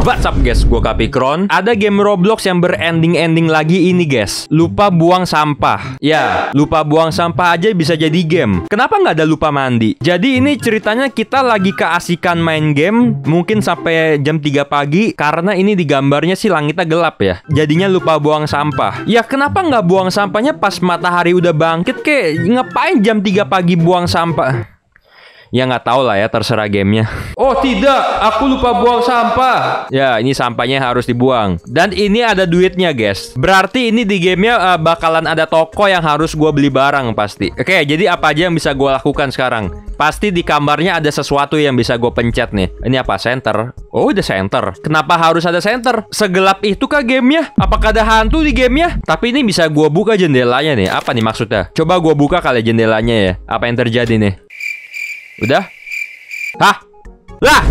What's up guys, gue Kapikron Ada game Roblox yang berending-ending lagi ini guys Lupa buang sampah Ya, lupa buang sampah aja bisa jadi game Kenapa nggak ada lupa mandi? Jadi ini ceritanya kita lagi keasikan main game Mungkin sampai jam 3 pagi Karena ini di gambarnya sih langitnya gelap ya Jadinya lupa buang sampah Ya kenapa nggak buang sampahnya pas matahari udah bangkit kek Ngapain jam 3 pagi buang sampah? ya nggak tahu lah ya terserah gamenya oh tidak aku lupa buang sampah ya ini sampahnya harus dibuang dan ini ada duitnya guys berarti ini di gamenya uh, bakalan ada toko yang harus gue beli barang pasti oke jadi apa aja yang bisa gue lakukan sekarang pasti di kamarnya ada sesuatu yang bisa gue pencet nih ini apa center oh udah center kenapa harus ada center segelap itu kah gamenya apakah ada hantu di gamenya tapi ini bisa gue buka jendelanya nih apa nih maksudnya coba gue buka kali jendelanya ya apa yang terjadi nih Udah? Hah? Lah!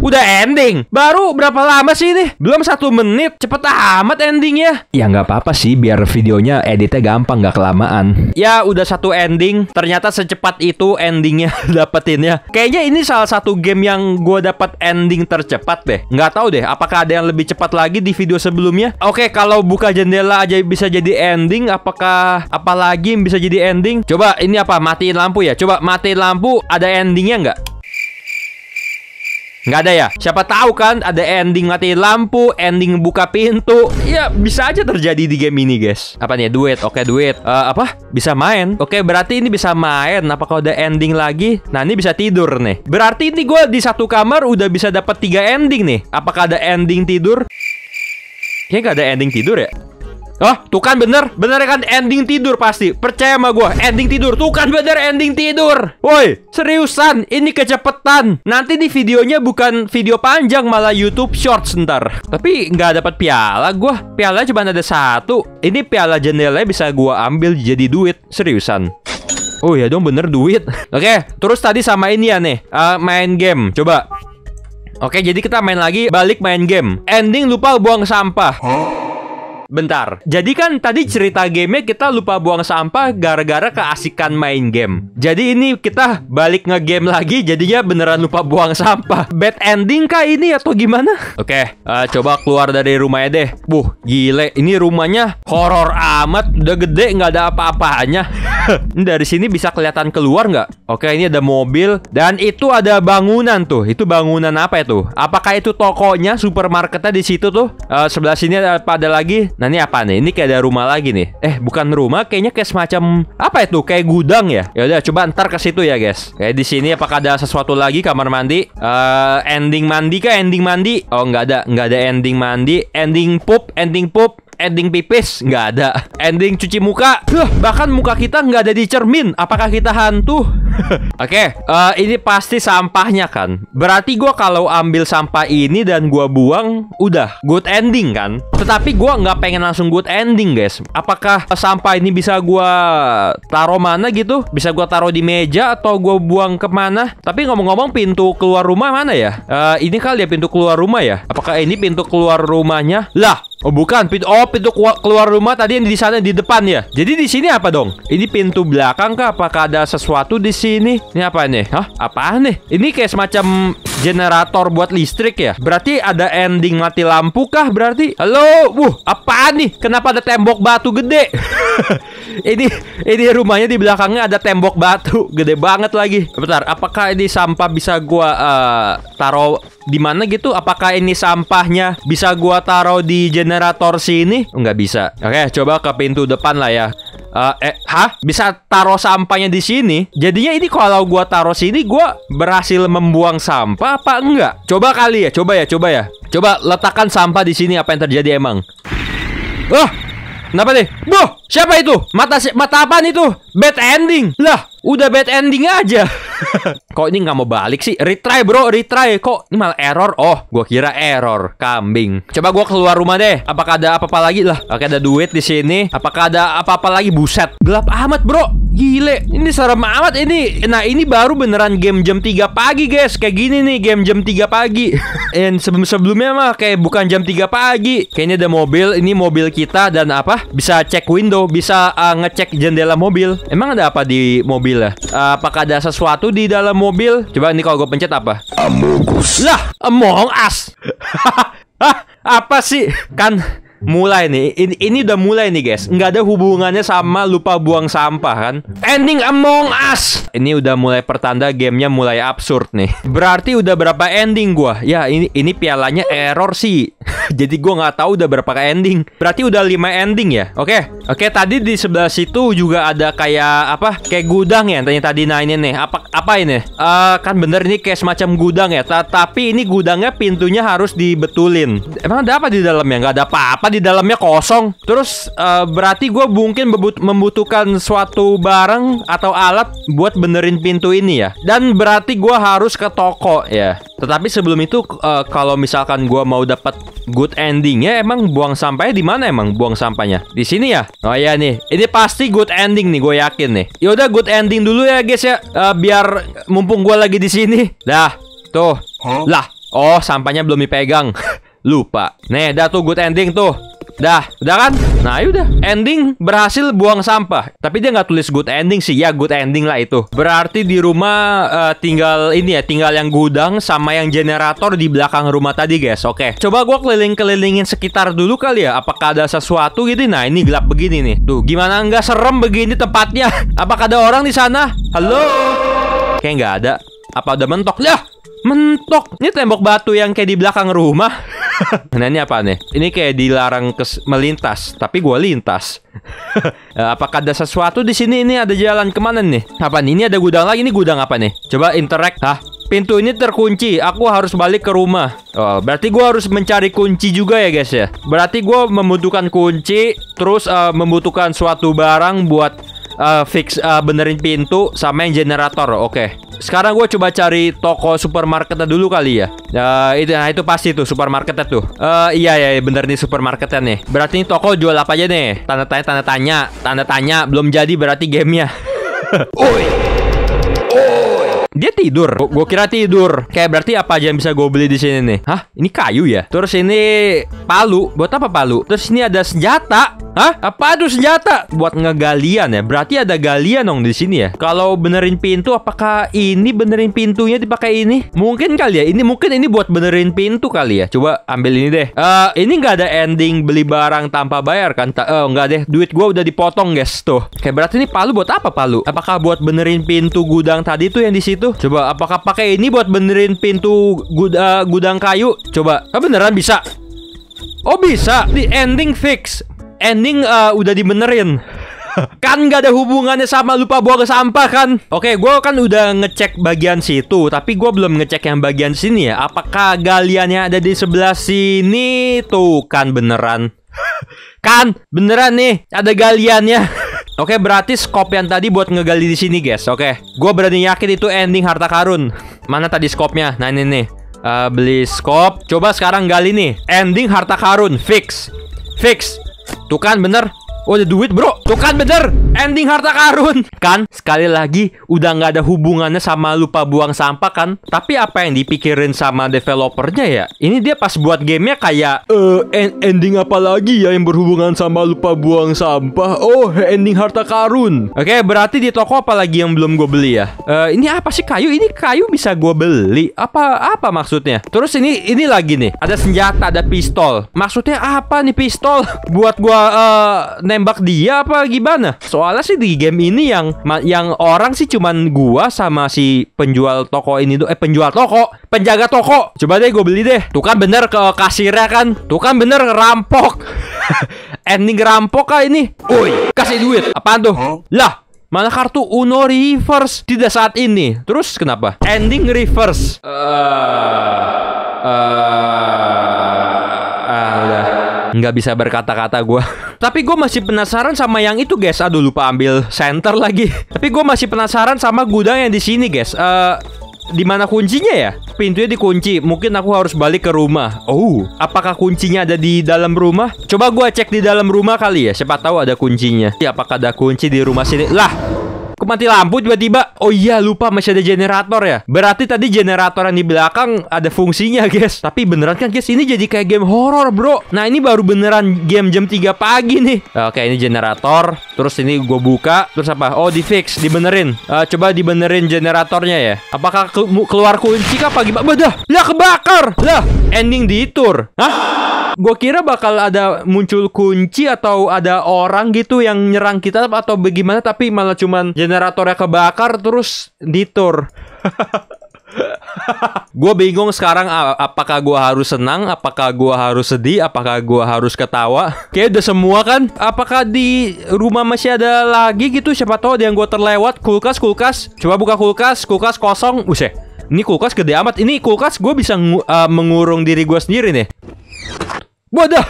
Udah ending. Baru berapa lama sih ini? Belum satu menit. Cepet amat endingnya. Ya nggak apa-apa sih, biar videonya editnya gampang nggak kelamaan. Ya udah satu ending. Ternyata secepat itu endingnya dapetinnya. Kayaknya ini salah satu game yang gue dapat ending tercepat deh. Nggak tahu deh, apakah ada yang lebih cepat lagi di video sebelumnya? Oke, kalau buka jendela aja bisa jadi ending. Apakah apalagi yang bisa jadi ending? Coba ini apa? Matiin lampu ya. Coba matiin lampu. Ada endingnya nggak? Nggak ada ya? Siapa tahu kan ada ending matiin lampu, ending buka pintu. Ya, bisa aja terjadi di game ini, guys. Apa nih? Duet. Oke, duet. Uh, apa? Bisa main. Oke, berarti ini bisa main. Apakah udah ada ending lagi? Nah, ini bisa tidur nih. Berarti ini gue di satu kamar udah bisa dapat tiga ending nih. Apakah ada ending tidur? Kayaknya nggak ada ending tidur ya? Oh, tuh kan bener. Bener kan ending tidur pasti. Percaya sama gue, ending tidur. Tuh kan bener ending tidur. Woi, seriusan, ini kecepetan. Nanti di videonya bukan video panjang, malah YouTube Shorts ntar. Tapi nggak dapat piala gue. Piala cuma ada satu. Ini piala jendela bisa gue ambil jadi duit. Seriusan. Oh ya dong bener duit Oke okay, terus tadi sama ini ya nih uh, Main game Coba Oke jadi kita main lagi Balik main game Ending lupa buang sampah huh? Bentar. Jadi kan tadi cerita gamenya kita lupa buang sampah gara-gara keasikan main game. Jadi ini kita balik ngegame lagi jadinya beneran lupa buang sampah. Bad ending kah ini atau gimana? Oke, okay, uh, eh, coba keluar dari rumahnya deh. Buh, gile. Ini rumahnya horor amat. Udah gede nggak ada apa-apanya. dari sini bisa kelihatan keluar nggak? Oke, okay, ini ada mobil. Dan itu ada bangunan tuh. Itu bangunan apa itu? Ya Apakah itu tokonya, supermarketnya di situ tuh? Uh, sebelah sini ada ada lagi Nah ini apa nih? Ini kayak ada rumah lagi nih. Eh bukan rumah, kayaknya kayak semacam apa itu? Kayak gudang ya? Ya udah coba ntar ke situ ya guys. Kayak di sini apakah ada sesuatu lagi kamar mandi? Uh, ending mandi kah? Ending mandi? Oh nggak ada, nggak ada ending mandi. Ending poop. ending poop ending pipis nggak ada, ending cuci muka, huh, bahkan muka kita nggak ada di cermin. Apakah kita hantu? Oke, okay, uh, eh, ini pasti sampahnya kan. Berarti gue kalau ambil sampah ini dan gue buang, udah good ending kan. Tetapi gue nggak pengen langsung good ending guys. Apakah sampah ini bisa gue taruh mana gitu? Bisa gue taruh di meja atau gue buang kemana? Tapi ngomong-ngomong pintu keluar rumah mana ya? Uh, ini kali ya pintu keluar rumah ya? Apakah ini pintu keluar rumahnya? Lah, Oh bukan, pintu oh pintu keluar rumah tadi yang di sana di depan ya. Jadi di sini apa dong? Ini pintu belakang kah? Apakah ada sesuatu di sini? Ini apa nih? Hah? Apaan nih? Ini kayak semacam generator buat listrik ya? Berarti ada ending mati lampu kah? Berarti halo, wuh, apaan nih? Kenapa ada tembok batu gede? ini ini rumahnya di belakangnya ada tembok batu gede banget lagi. Bentar, apakah ini sampah bisa gua uh, taruh di mana gitu apakah ini sampahnya bisa gua taruh di generator sini nggak bisa oke coba ke pintu depan lah ya Uh, eh, hah? Bisa taruh sampahnya di sini? Jadinya ini kalau gua taruh sini, gua berhasil membuang sampah apa enggak? Coba kali ya, coba ya, coba ya. Coba letakkan sampah di sini apa yang terjadi emang? Wah, oh, kenapa nih? Buh! Siapa itu? Mata mata apa nih tuh Bad ending. Lah, udah bad ending aja. Kok ini nggak mau balik sih? Retry bro, retry. Kok ini malah error? Oh, gua kira error kambing. Coba gua keluar rumah deh. Apakah ada apa-apa lagi lah? Oke, ada duit di sini? Apakah ada apa-apa lagi? Buset, gelap amat bro. Gile, ini serem amat ini. Nah, ini baru beneran game jam 3 pagi, guys. Kayak gini nih game jam 3 pagi. Dan sebelum-sebelumnya mah kayak bukan jam 3 pagi. Kayaknya ada mobil, ini mobil kita dan apa? Bisa cek window, bisa uh, ngecek jendela mobil. Emang ada apa di mobil ya? Uh, ah, apakah ada sesuatu di dalam mobil? Coba ini kalau gue pencet apa? Amogus. Lah, Among as. Hah, apa sih? Kan mulai nih ini, ini udah mulai nih guys nggak ada hubungannya sama lupa buang sampah kan ending Among Us ini udah mulai pertanda gamenya mulai absurd nih berarti udah berapa ending gua ya ini ini pialanya error sih Jadi gue nggak tahu udah berapa ending. Berarti udah 5 ending ya. Oke. Okay. Oke, okay, tadi di sebelah situ juga ada kayak apa? Kayak gudang ya tanya tadi nah ini nih. Apa apa ini? Uh, kan bener ini kayak semacam gudang ya. Tapi ini gudangnya pintunya harus dibetulin. Emang ada apa di dalamnya? Gak ada apa-apa di dalamnya kosong. Terus uh, berarti gue mungkin membutuhkan suatu barang atau alat buat benerin pintu ini ya. Dan berarti gue harus ke toko ya. Tetapi sebelum itu uh, kalau misalkan gua mau dapat good ending ya emang buang sampahnya di mana emang buang sampahnya? Di sini ya? Oh iya nih. Ini pasti good ending nih gue yakin nih. Ya udah good ending dulu ya guys ya. Uh, biar mumpung gua lagi di sini. Dah. Tuh. Huh? Lah. Oh sampahnya belum dipegang. Lupa. Nih dah tuh good ending tuh. Dah, udah kan? Nah, yaudah. Ending berhasil buang sampah. Tapi dia nggak tulis good ending sih. Ya, good ending lah itu. Berarti di rumah uh, tinggal ini ya, tinggal yang gudang sama yang generator di belakang rumah tadi, guys. Oke. Okay. Coba gua keliling-kelilingin sekitar dulu kali ya. Apakah ada sesuatu gitu? Nah, ini gelap begini nih. Tuh, gimana nggak serem begini tempatnya? Apakah ada orang di sana? Halo? Kayak nggak ada. Apa udah mentok? Lah, mentok. Ini tembok batu yang kayak di belakang rumah. nah ini apa nih? Ini kayak dilarang kes melintas, tapi gue lintas. Eh, apakah ada sesuatu di sini? Ini ada jalan kemana nih? Apa nih? Ini ada gudang lagi. nih? gudang apa nih? Coba interact. Hah? Pintu ini terkunci. Aku harus balik ke rumah. Oh, berarti gue harus mencari kunci juga ya guys ya. Berarti gue membutuhkan kunci, terus uh, membutuhkan suatu barang buat uh, fix uh, benerin pintu sama yang generator. Oke. Okay. Sekarang gue coba cari toko supermarketnya dulu kali ya. Eh, itu nah itu pasti tuh supermarketnya tuh. Uh, iya ya bener nih supermarketnya nih. Berarti ini toko jual apa aja nih? Tanda tanya tanda tanya tanda tanya belum jadi berarti gamenya. Oi. Oi. Dia tidur. Gue kira tidur. Kayak berarti apa aja yang bisa gue beli di sini nih? Hah? Ini kayu ya? Terus ini palu. Buat apa palu? Terus ini ada senjata. Hah? Apa aduh senjata? Buat ngegalian ya. Berarti ada galian dong di sini ya. Kalau benerin pintu apakah ini benerin pintunya dipakai ini? Mungkin kali ya. Ini mungkin ini buat benerin pintu kali ya. Coba ambil ini deh. Uh, ini nggak ada ending beli barang tanpa bayar kan? Oh uh, nggak deh. Duit gue udah dipotong guys tuh. Kayak berarti ini palu buat apa palu? Apakah buat benerin pintu gudang tadi tuh yang di situ? Coba apakah pakai ini buat benerin pintu gud uh, gudang kayu? Coba. Ah, beneran bisa. Oh bisa di ending fix ending uh, udah dibenerin kan gak ada hubungannya sama lupa buang sampah kan Oke gue kan udah ngecek bagian situ Tapi gue belum ngecek yang bagian sini ya Apakah galiannya ada di sebelah sini Tuh kan beneran Kan beneran nih ada galiannya Oke berarti skop yang tadi buat ngegali di sini guys Oke gue berani yakin itu ending harta karun Mana tadi skopnya Nah ini nih uh, Beli skop Coba sekarang gali nih Ending harta karun Fix Fix Tuh kan bener Oh ada duit bro Tuh kan bener Ending harta karun Kan sekali lagi Udah gak ada hubungannya sama lupa buang sampah kan Tapi apa yang dipikirin sama developernya ya Ini dia pas buat gamenya kayak eh en ending apa lagi ya yang berhubungan sama lupa buang sampah Oh ending harta karun Oke okay, berarti di toko apa lagi yang belum gue beli ya uh, Ini apa sih kayu? Ini kayu bisa gue beli Apa apa maksudnya? Terus ini ini lagi nih Ada senjata ada pistol Maksudnya apa nih pistol? buat gue uh, nembak dia apa gimana? Soalnya sih di game ini yang yang orang sih cuman gua sama si penjual toko ini tuh eh penjual toko, penjaga toko. Coba deh gue beli deh. Tuh kan bener ke kasirnya kan. Tuh kan bener rampok. Ending rampok kah ini? Woi, kasih duit. Apaan tuh? Lah, Mana kartu Uno reverse tidak saat ini. Terus kenapa? Ending reverse. Uh, uh, uh, nggak bisa berkata-kata gue. Tapi gue masih penasaran sama yang itu guys. Aduh lupa ambil center lagi. Tapi gue masih penasaran sama gudang yang di sini guys. Uh, di mana kuncinya ya? Pintunya dikunci. Mungkin aku harus balik ke rumah. Oh, apakah kuncinya ada di dalam rumah? Coba gue cek di dalam rumah kali ya. Siapa tahu ada kuncinya. Ya, apakah ada kunci di rumah sini? Lah, Kok mati lampu tiba-tiba? Oh iya, lupa masih ada generator ya. Berarti tadi generator yang di belakang ada fungsinya, guys. Tapi beneran kan, guys, ini jadi kayak game horror bro. Nah, ini baru beneran game jam 3 pagi nih. Oke, ini generator. Terus ini gue buka. Terus apa? Oh, di fix, dibenerin. Uh, coba dibenerin generatornya ya. Apakah ke keluar kunci kah pagi? dah. lah kebakar. Lah, ending di tour. Hah? Gue kira bakal ada muncul kunci atau ada orang gitu yang nyerang kita atau bagaimana tapi malah cuman generatornya kebakar terus ditur. gue bingung sekarang apakah gue harus senang, apakah gue harus sedih, apakah gue harus ketawa. Kayak udah semua kan. Apakah di rumah masih ada lagi gitu? Siapa tahu ada yang gue terlewat. Kulkas, kulkas. Coba buka kulkas, kulkas kosong. Buset. Ini kulkas gede amat. Ini kulkas gue bisa uh, mengurung diri gue sendiri nih. Wadah.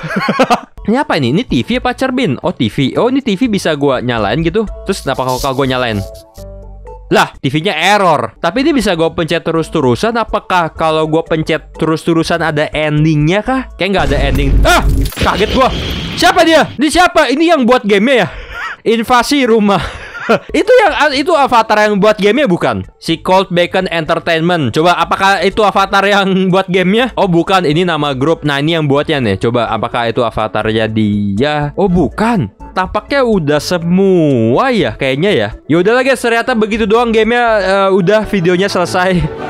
ini apa ini? Ini TV apa cermin? Oh TV. Oh ini TV bisa gue nyalain gitu. Terus kenapa kalau, kalau gue nyalain? Lah, TV-nya error. Tapi ini bisa gue pencet terus-terusan. Apakah kalau gue pencet terus-terusan ada endingnya kah? Kayak nggak ada ending. Ah, kaget gue. Siapa dia? Ini siapa? Ini yang buat game-nya ya? Invasi rumah. itu yang ah, itu avatar yang buat gamenya bukan? Si Cold Bacon Entertainment. Coba apakah itu avatar yang buat gamenya? Oh bukan, ini nama grup. Nah ini yang buatnya nih. Coba apakah itu avatarnya dia? Oh bukan. Tampaknya udah semua ya kayaknya ya. Ya udahlah guys, ternyata begitu doang gamenya. Uh, udah videonya selesai.